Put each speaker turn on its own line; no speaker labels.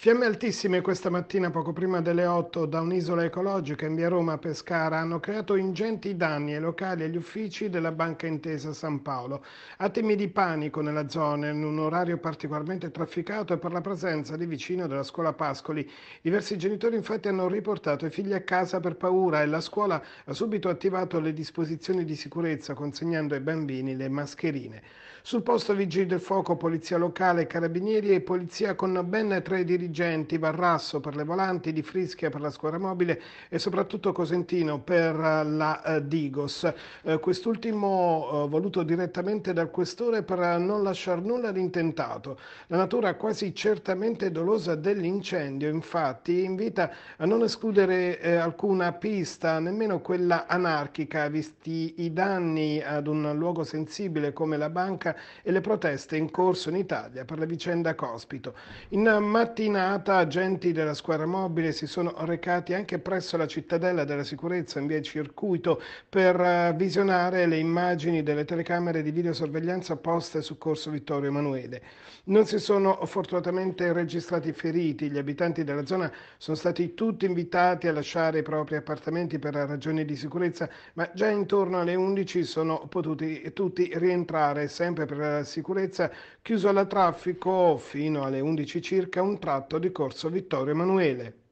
Fiamme altissime questa mattina poco prima delle 8 da un'isola ecologica in via Roma a Pescara hanno creato ingenti danni ai locali e agli uffici della Banca Intesa San Paolo. Attimi di panico nella zona in un orario particolarmente trafficato e per la presenza di vicino della scuola Pascoli. Diversi genitori infatti hanno riportato i figli a casa per paura e la scuola ha subito attivato le disposizioni di sicurezza consegnando ai bambini le mascherine. Sul posto vigili del fuoco, polizia locale, carabinieri e polizia con ben tre dirigenti dirigenti, Barrasso per le volanti, Di Frischia per la squadra mobile e soprattutto Cosentino per eh, la eh, Digos. Eh, quest'ultimo voluto direttamente dal questore per non lasciare nulla di intentato. La natura quasi certamente dolosa dell'incendio infatti invita a non escludere alcuna pista, nemmeno quella anarchica, visti i danni ad un luogo sensibile come la banca e le proteste in corso in Italia per la vicenda Cospito. In mattina giornata agenti della squadra mobile si sono recati anche presso la cittadella della sicurezza in via Circuito per eh, visionare le immagini delle telecamere di videosorveglianza poste su Corso Vittorio Emanuele. Non si sono fortunatamente registrati feriti, gli abitanti della zona sono stati tutti invitati a lasciare i propri appartamenti per ragioni di sicurezza, ma già intorno alle 11 sono potuti tutti rientrare sempre per la sicurezza, chiuso al traffico fino alle 11 circa un tratto fatto di Corso Vittorio Emanuele.